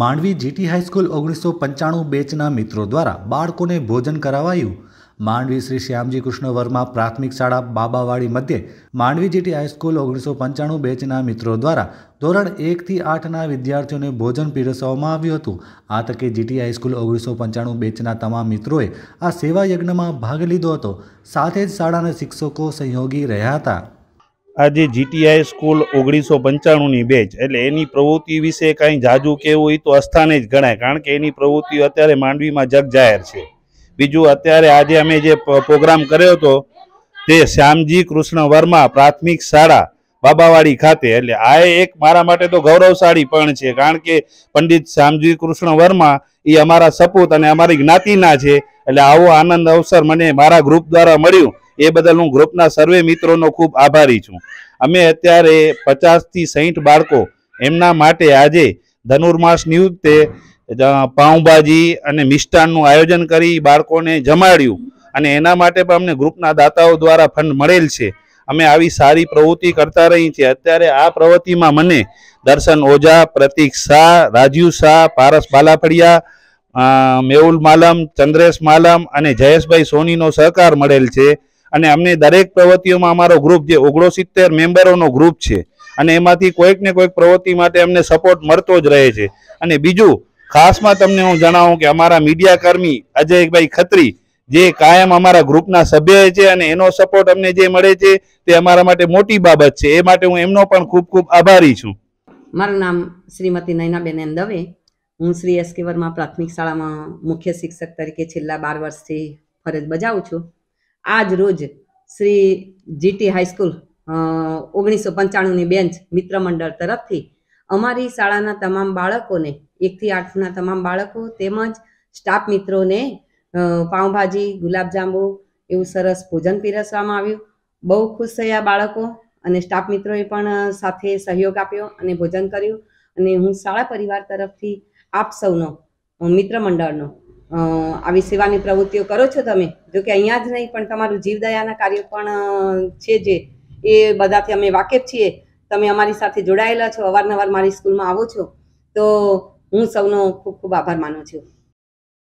Mandvi GT high school ઓગણીસો પંચાણું બેચના મિત્રો દ્વારા બાળકોને ભોજન કરાવાયું માંડવી શ્રી શ્યામજી કૃષ્ણ વર્મા પ્રાથમિક શાળા બાબાવાડી મધ્યે માંડવી જીટી હાઈસ્કૂલ ઓગણીસો પંચાણું બેચના મિત્રો દ્વારા ધોરણ એકથી આઠના વિદ્યાર્થીઓને ભોજન પીરસવામાં આવ્યું હતું આ તકે જીટી હાઈસ્કૂલ ઓગણીસો પંચાણું બેચના તમામ મિત્રોએ આ સેવા યજ્ઞમાં ભાગ લીધો હતો સાથે જ શાળાના શિક્ષકો સહયોગી રહ્યા હતા આજે જીટીઆઈ સ્કૂલ ઓગણીસો પંચાણુંની બેચ એટલે એની પ્રવૃત્તિ વિશે કાંઈ જાજુ કહેવું એ તો અસ્થાને જ ગણાય કારણ કે એની પ્રવૃત્તિઓ અત્યારે માંડવીમાં જગ જાહેર છે બીજું અત્યારે આજે અમે જે પ્રોગ્રામ કર્યો હતો તે શ્યામજી કૃષ્ણ વર્મા પ્રાથમિક શાળા બાબાવાડી ખાતે એટલે આ એક મારા માટે તો ગૌરવશાળી પણ છે કારણ કે પંડિત શ્યામજી કૃષ્ણ વર્મા એ અમારા સપૂત અને અમારી જ્ઞાતિના છે એટલે આવો આનંદ અવસર મને મારા ગ્રુપ દ્વારા મળ્યું એ બદલ હું ગ્રુપના સર્વે મિત્રોનો ખૂબ આભારી છું અમે અત્યારે પચાસથી સાહીઠ બાળકો એમના માટે આજે ધનુર્માસ નિયુક્તે પાઉંભાજી અને મિષ્ટાનનું આયોજન કરી બાળકોને જમાડ્યું અને એના માટે પણ અમને ગ્રુપના દાતાઓ દ્વારા ફંડ મળેલ છે અમે આવી સારી પ્રવૃત્તિ કરતા રહી છીએ અત્યારે આ પ્રવૃત્તિમાં મને દર્શન ઓઝા પ્રતિક શાહ રાજીવ શાહ પારસ બાલાફળિયા મેઉલ માલમ ચંદ્રેશ માલમ અને જયેશભાઈ સોનીનો સહકાર મળેલ છે અને અમને દરેક પ્રવૃત્તિઓમાં અમારો ગ્રુપ જે ઓગણસિત્તેર મેમ્બરોનો ગ્રુપ છે અને એમાંથી કોઈક ને કોઈક પ્રવૃત્તિ માટે અમને સપોર્ટ મળતો જ રહે છે અને બીજું ખાસમાં તમને હું જણાવું કે અમારા મીડિયાકર્મી અજયભાઈ ખત્રી જે કાયમ અમારા ગ્રુપના સભ્ય છે અને એનો સપોર્ટ અમને જે મળે છે તે અમારા માટે મોટી બાબત છે એ માટે હું એમનો પણ ખૂબ ખૂબ આભારી છું મારું નામ શ્રીમતી નૈનાબેન દવે હું શ્રી એસ કે વર્મા પ્રાથમિક શાળામાં મુખ્ય શિક્ષક તરીકે છેલ્લા બાર વર્ષથી ફરજ બજાવું છું આજ રોજ શ્રી જીટી હાઈસ્કૂલ ઓગણીસો પંચાણુંની બેન્ચ મિત્ર મંડળ તરફથી અમારી શાળાના તમામ બાળકોને એકથી આઠના તમામ બાળકો તેમજ સ્ટાફ મિત્રોને પાઉંભાજી ગુલાબજાંબુ એવું સરસ ભોજન પીરસવામાં આવ્યું બહુ ખુશ થયા બાળકો અને સ્ટાફ મિત્રોએ પણ સાથે સહયોગ આપ્યો અને ભોજન કર્યું અને હું શાળા પરિવાર તરફથી આપ સૌનો મિત્ર મંડળનો આવી સેવાની પ્રવૃત્તિઓ કરો છો તમે જો કે અહીંયા જ નહીં પણ તમારું જીવદયાના કાર્યો પણ છે જે એ બધાથી અમે વાકેફ છીએ તમે અમારી સાથે જોડાયેલા છો અવારનવાર મારી સ્કૂલમાં આવો છો તો હું સૌનો ખૂબ ખૂબ આભાર માનું છું